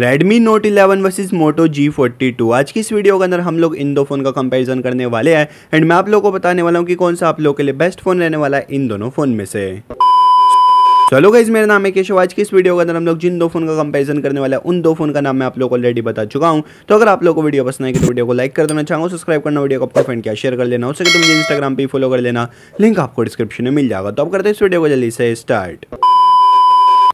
Redmi Note 11 versus Moto G42 आज की इस वीडियो के अंदर हम लोग इन दो फोन का कंपैरिजन करने वाले हैं एंड मैं आप लोगों को बताने वाला हूँ कि कौन सा आप लोगों के लिए बेस्ट फोन रहने वाला है इन दोनों फोन में से चलो गाइज मेरा नाम है केशव आज की इस वीडियो के अंदर हम लोग जिन दो फोन का कंपैरिजन करने वाला है उन दो फोन का नाम मैं आप लोगों को ऑलरेडी बता चुका हूँ तो अगर आप लोगों को वीडियो पसंद आएगी तो वीडियो को लाइक कर देना चाहूँ सब्सक्राइब करना वीडियो को अपने फ्रेंड क्या शेयर कर लेना हो सके तो मुझे इंस्टाग्राम पर फॉलो कर लेना लिंक आपको डिस्क्रिप्शन में मिल जाएगा तो आप करते इस वीडियो को जल्दी से स्टार्ट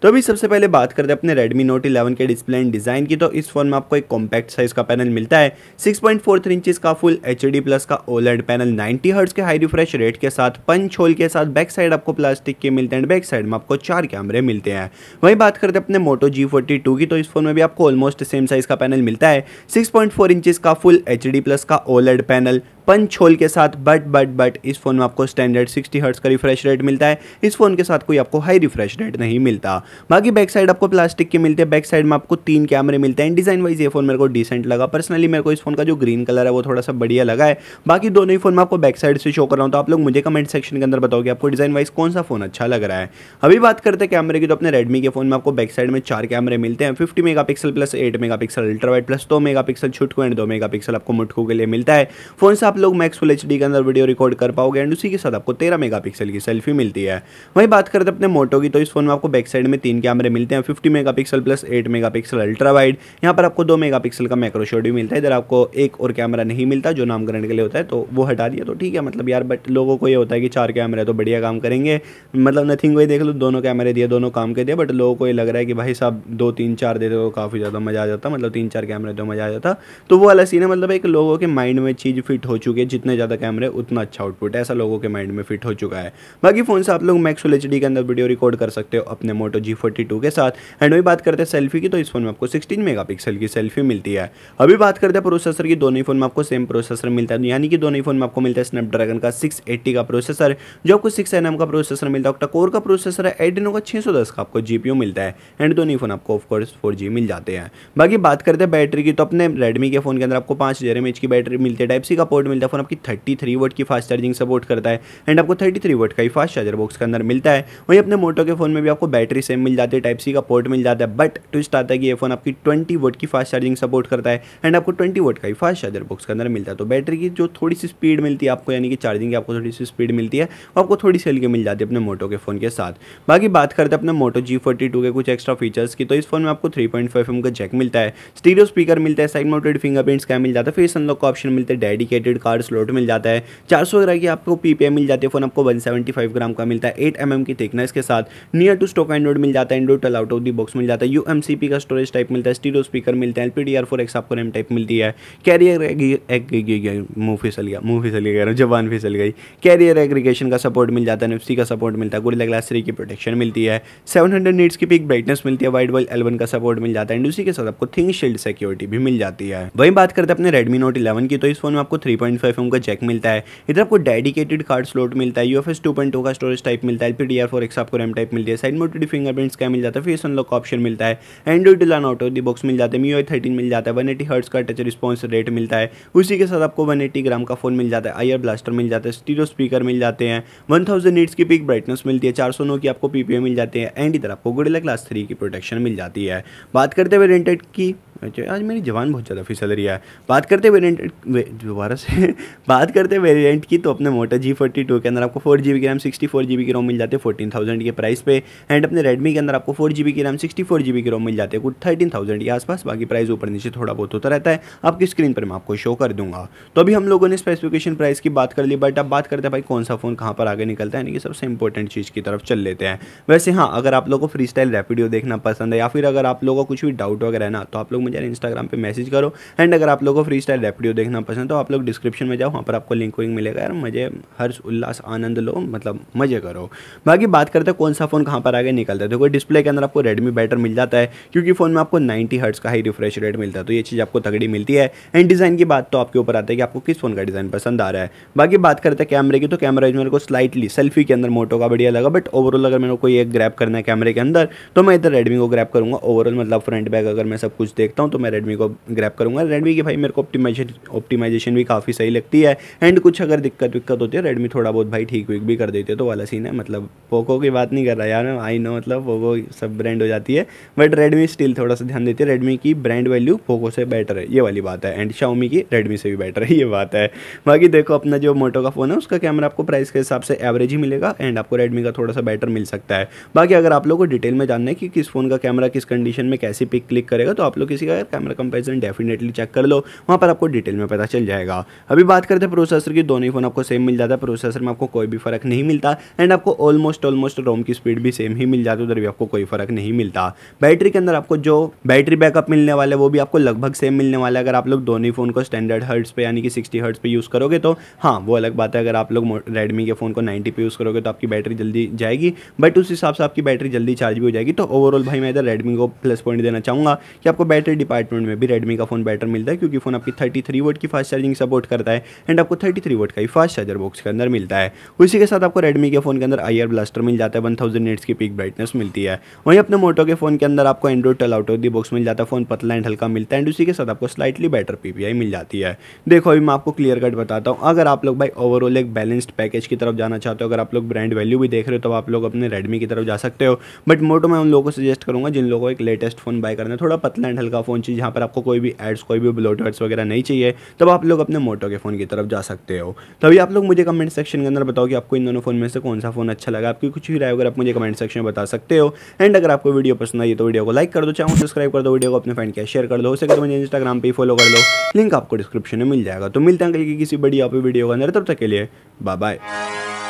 तो अभी सबसे पहले बात करते हैं अपने Redmi Note 11 के डिस्प्ले एंड डिज़ाइन की तो इस फोन में आपको एक कॉम्पैक्ट साइज का पैनल मिलता है 6.43 इंचेस का फुल एच प्लस का ओलेड पैनल 90 हर्ट्स के हाई रिफ्रेश रेट के साथ पंच होल के साथ बैक साइड आपको प्लास्टिक के मिलते हैं बैक साइड में आपको चार कैमरे मिलते हैं वहीं बात करते हैं अपने मोटो जी की तो इस फोन में भी आपको ऑलमोस्ट सेम साइज का पैनल मिलता है सिक्स पॉइंट का फुल एच प्लस का ओलेड पैनल पंच होल के साथ बट बट बट इस फ़ोन में आपको स्टैंडर्ड 60 हर्ट्स का रिफ्रेश रेट मिलता है इस फ़ोन के साथ कोई आपको हाई रिफ्रेश रेट नहीं मिलता बाकी बैक साइड आपको प्लास्टिक के मिलते हैं बैक साइड में आपको तीन कैमरे मिलते हैं डिज़ाइन वाइज ये फ़ोन मेरे को डिसेंट लगा पर्सनली मेरे को इस फ़ोन का जो ग्रीन कलर है वो थोड़ा सा बढ़िया लगा है बाकी दोनों ही फ़ोन में आपको बैक साइड से शो कर रहा हूँ तो आप लोग मुझे कमेंट सेक्शन के अंदर बताओगे आपको डिज़ाइन वाइज कौन सा फ़ोन अच्छा लग रहा है अभी बात करते हैं कैमरे की तो अपने रेडमी के फ़ोन में आपको बैक साइड में चार कैमरे मिलते हैं fifty mega plus eight mega pixel ultrawide plus दो मेगा पिक्सल छुटको एंड दो मेगा आपको मुटकू के लिए मिलता है फ़ोन से आप लोग मैक्स फुल एच के अंदर वीडियो रिकॉर्ड कर पाओगे एंड उसी के साथ आपको तेरह मेगा की सेल्फी मिलती है वहीं बात करते तो अपने मोटो की तो इस फोन में आपको बैक साइड में तीन कैमरे मिलते हैं fifty mega plus eight mega ultra wide यहाँ पर आपको दो मेगा का मैक्रोशोड भी मिलता है इधर आपको एक और कैमरा नहीं मिलता जो नामकरण के लिए होता है तो वो हटा दिया तो ठीक है मतलब यार बट लोगों को ये होता है कि चार कैमरे तो बढ़िया काम करेंगे मतलब नथिंग वही देख लो दोनों कैमरे दिए दोनों काम के दिए बट लोगों को ये लग रहा है कि भाई साहब दो तीन चार दे दो काफ़ी ज़्यादा मज़ा आ जाता मतलब तीन चार कैमरे तो मज़ा आ जाता तो वो वाला सीन है मतलब एक लोगों के माइंड में चीज़ फिट हो चुकी चुकी है जितने ज़्यादा कैमरे उतना अच्छा आउटपुट ऐसा लोगों के माइंड में फिट हो चुका है बाकी फ़ोन से आप लोग मैक्स एच के अंदर वीडियो रिकॉर्ड कर सकते हो अपने मोटो जी के साथ एंड वही बात करते हैं सेल्फी की तो इस फोन में आपको सिक्सटीन मेगा की सेल्फी मिलती है अभी बात करते हैं प्रोसेसर की दोनों ही फोन में आपको सेम प्रोसेसर मिलता है यानी कि दोनों ही फोन में आपको मिलता है स्नैपड्रैगन का सिक्स का प्रोसेसर जो आपको सिक्स का प्रोसेसर मिलता है ऑक्टा कोर का प्रोसेसर है एडिनो का छः का आपको जी मिलता है एंड दोनों ही फोन आपको ऑफकोर्स फोर जी मिल जाते हैं बाकी बात करते हैं बैटरी की तो अपने रेडमी के फोन के अंदर आपको पाँच हज़ार की बैटरी मिलती है टाइप सी का पोर्ट मिलता है फ़ोन आपकी थर्टी थ्री की फास्ट चार्जिंग सपोर्ट करता है एंड आपको थर्टी थ्री का ही फास्ट चार्जर बॉक्स के अंदर मिलता है वहीं अपने मोटो के फ़ोन में भी आपको बैटरी सेम मिल जाती है टाइप सी का पोर्ट मिल जाता है बट ट्विस्ट आता है कि ये फ़ोन आपकी ट्वेंटी वोट की फास्ट चार्जिंग सपोर्ट करता है एंड आपको ट्वेंटी वोट का ही फास्ट चार्जर बॉक्स के अंदर मिलता है तो बैटरी की जो थोड़ी सी स्पीड मिलती है आपको यानी कि चार्जिंग की आपको थोड़ी सी स्पीड मिलती है आपको थोड़ी सी हल्की मिल जाती है अपने मोटो के फ़ोन के साथ बाकी बात करते हैं अपने मोटो जी फोर्टी टू के कुछ एक्स्ट्रा फीचर्स की तो इस फोन में आपको थ्री पॉइंट फाइव एम का जैक मिलता है स्टीरियो स्पीकर मिलता है साइड माउंटेड फिंगरप्रिंट्स का मिल जाता है फेस अनलॉक का ऑप्शन मिलता है डेडिकेटेड प्रीपेड कार्ड स्लॉट मिल जाता है चार सौ की आपको पीपीएम मिल जाती है फोन आपको 175 ग्राम का मिलता है 8 एम mm की थिकनेस के साथ नियर टू स्टॉक एंड्रॉइड मिल जाता है Android twelve out of the box मिल जाता है यू का स्टोरेज टाइप मिलता है स्टीरो स्पीकर मिलता है L P D R four X आपको रैम टाइप मिलती है कैरियर मुँह फिसल गया मुँह फिसल गया जबान फिसल गई कैरियर एग्रीगेशन का सपोर्ट मिल जाता है एनएफसी का सपोर्ट मिलता है गोरिल्ला ग्लास थ्री की प्रोटेक्शन मिलती है सेवन हंड्रेड नीट्स की पिक ब्राइटनेस मिलती है वाइट वाइल एलवन का सपोर्ट मिल जाता है एंड उसी के साथ आपको थिंग शील्ड सिक्योरिटी भी मिल जाती है वही बात करते हैं अपने रेडमी नोट इलेवन की तो इस फोन में आपको थ्री पॉइंट फाइव एम का जैक मिलता है इधर आपको डेडिकेटेड कार्ड स्लॉट मिलता है U F S two point two का स्टोरेज टाइप मिलता है L P D R four X आपको रैम टाइप मिलती है साइड मोटेड फिंगरप्रिंट का मिल जाता है फेस अनलॉक ऑप्शन मिलता है एंड्रॉइड लान आउट ऑफ दी बॉक्स मिल जाता है मी आई थर्टीन मिल जाता है वन एटी हर्ट्स का टच रिस्पॉन्स रेट मिलता है उसी के साथ आपको वन एटी ग्राम का फोन मिल जाता है आयर ब्लास्टर मिल जाता है स्टीरो स्पीकर मिल जाते हैं वन थाउजेंड नीट्स की पिक ब्राइटनेस मिलती है चार सौ नौ की आपको पीपीए मिल जाती है एंड इधर आपको गोडिला क्लास थ्री की प्रोटेक्शन मिल जाती है बात करते हैं रेंटेड की अच्छा, आज मेरी जवान बहुत ज़्यादा फिसल रही है बात करते वेरियंट दोबारा से बात करते वेरियंट की तो अपने मोटा जी फोर्टी टू के अंदर आपको फोर जी बी की RAM sixty four G B की रोम मिल जाते हैं फोर्टीन थाउजेंड के प्राइस पे एंड अपने रेडमी के अंदर आपको फोर जी बी की RAM sixty four G B की रोम मिल जाते हैं कुछ थर्टीन थाउजेंड के आसपास बाकी प्राइस ऊपर नीचे थोड़ा बहुत होता रहता है आपकी स्क्रीन पर मैं आपको शो कर दूंगा तो अभी हम लोगों ने स्पेसिफिकेशन प्राइस की बात कर ली बट अब बात करते हैं भाई कौन सा फ़ोन कहाँ पर आगे निकलता है यानी कि सबसे इंपॉर्टेंट चीज़ की तरफ चल लेते हैं वैसे हाँ अगर आप लोगों को फ्री स्टाइल रैपिडियो देखना पसंद है या फिर अगर आप लोगों को कुछ भी डाउट वगैरह ना तो आप लोग मुझे इंस्टाग्राम पर मैसेज करो एंड अगर आप लोगों को फ्री स्टाइल रेपडियो देखना पसंद तो आप लोग डिस्क्रिप्शन में जाओ वहाँ पर आपको लिंक विंक मिलेगा यार मजे हर्ष उल्लास आनंद लो मतलब मजे करो बाकी बात करते हैं कौन सा फ़ोन कहाँ पर आगे निकलता है देखो डिस्प्ले के अंदर आपको रेडमी बेटर मिल जाता है क्योंकि फ़ोन में आपको नाइन्टी हर्ट्स का ही रिफ्रेश रेट मिलता है तो ये चीज़ आपको तगड़ी मिलती है एंड डिज़ाइन की बात तो आपके ऊपर आता है कि आपको किस फ़ोन का डिज़ाइन पसंद आ रहा है बाकी बात करते हैं कैमरे की तो कैमरा मेरे को स्लाइटली सेल्फी के अंदर मोटो का बढ़िया लगा बट ओवरऑल अगर मेरे को एक ग्रैप करना है कैमरे के अंदर तो मैं इधर रेडमी को ग्रैप करूँगा ओवरऑल मतलब फ्रंट बैक अगर मैं सब कुछ देखता करता हूँ तो मैं रेडमी को ग्रैप करूँगा रेडमी की भाई मेरे को ऑप्टिमाइजेशन ऑप्टिमाइजेशन भी काफ़ी सही लगती है एंड कुछ अगर दिक्कत विक्कत होती है रेडमी थोड़ा बहुत भाई ठीक वीक भी कर देती है तो वाला सीन है मतलब पोको की बात नहीं कर रहा यार आई नो मतलब पोको सब ब्रांड हो जाती है बट रेडमी स्टिल थोड़ा सा ध्यान देती है रेडमी की ब्रांड वैल्यू पोको से बेटर है ये वाली बात है एंड शाओमी की रेडमी से भी बेटर है ये बात है बाकी देखो अपना जो मोटो का फ़ोन है उसका कैमरा आपको प्राइस के हिसाब से एवरेज ही मिलेगा एंड आपको रेडमी का थोड़ा सा बेटर मिल सकता है बाकी अगर आप लोग को डिटेल में जानना है कि किस फ़ोन का कैमरा किस कंडीशन में कैसी पिक क्लिक करेगा तो आप लोग किसी किसी का कैमरा कंपेरिजन डेफिनेटली चेक कर लो वहाँ पर आपको डिटेल में पता चल जाएगा अभी बात करते हैं प्रोसेसर की दोनों ही फ़ोन आपको सेम मिल जाता है प्रोसेसर में आपको कोई भी फ़र्क नहीं मिलता एंड आपको ऑलमोस्ट ऑलमोस्ट रोम की स्पीड भी सेम ही मिल जाती है उधर भी आपको कोई फ़र्क नहीं मिलता बैटरी के अंदर आपको जो बैटरी बैकअप मिलने वाला है वो भी आपको लगभग सेम मिलने वाला है अगर आप लोग दोनों ही फ़ोन को स्टैंडर्ड हर्ट्स पे यानी कि सिक्सटी हर्ट्स पे यूज़ करोगे तो हाँ वो अलग बात है अगर आप लोग रेडमी के फ़ोन को नाइन्टी पे यूज़ करोगे तो आपकी बैटरी जल्दी जाएगी बट उस हिसाब से आपकी बैटरी जल्दी चार्ज भी हो जाएगी तो ओवरऑल भाई मैं इधर रेडमी को प्लस पॉइंट देना चाहूँगा कि आपको बैटरी डिपार्टमेंट में भी रेडमी का फ़ोन बेटर मिलता है क्योंकि फ़ोन आपकी थर्टी थ्री वोट की फास्ट चार्जिंग सपोर्ट करता है एंड आपको थर्टी थ्री वोट का ही फास्ट चार्जर बॉक्स के अंदर मिलता है उसी के साथ आपको रेडमी के फ़ोन के अंदर आई ब्लास्टर मिल जाता है वन थाउजेंड की पिक ब्राइटनेस मिलती है वहीं अपने मोटो के फ़ोन के अंदर आपको Android twelve out of the box मिल जाता है फ़ोन पतला एंड हल्का मिलता है एंड उसी के साथ आपको स्लाइटली बेटर पीपीआई मिल जाती है देखो अभी मैं आपको क्लियर कट बताता हूँ अगर आप लोग भाई ओवरऑल एक बैलेंस्ड पैकेज की तरफ जाना चाहते हो अगर आप लोग ब्रांड वैल्यू भी देख रहे हो तो आप लोग अपने रेडमी की तरफ जा सकते हो बट मोटो मैं उन लोगों को सजेस्ट करूंगा जिन लोगों को एक लेटेस्ट फ़ोन बाय करना है थोड़ा पतला एंड हल्का फ़ोन चाहिए जहाँ पर आपको कोई भी एड्स कोई भी ब्लोटर्स वगैरह नहीं चाहिए तब आप लोग अपने मोटो के फ़ोन की तरफ जा सकते हो तभी आप लोग मुझे कमेंट सेक्शन के अंदर बताओ कि आपको इन दोनों फ़ोन में से कौन सा फ़ोन अच्छा लगा आपकी कुछ भी राय अगर आप मुझे कमेंट सेक्शन में बता सकते हो एंड अगर आपको वीडियो पसंद आई तो वीडियो को लाइक कर दो चैनल सब्सक्राइब तो कर दो वीडियो को अपने फ्रेंड के शेयर कर दो हो सके तो मुझे इंस्टाग्राम पर फॉलो कर लो लिंक आपको डिस्क्रिप्शन में मिल जाएगा तो मिलते हैं कल की किसी बड़ी आप वीडियो के अंदर तब तक के लिए बाय बाय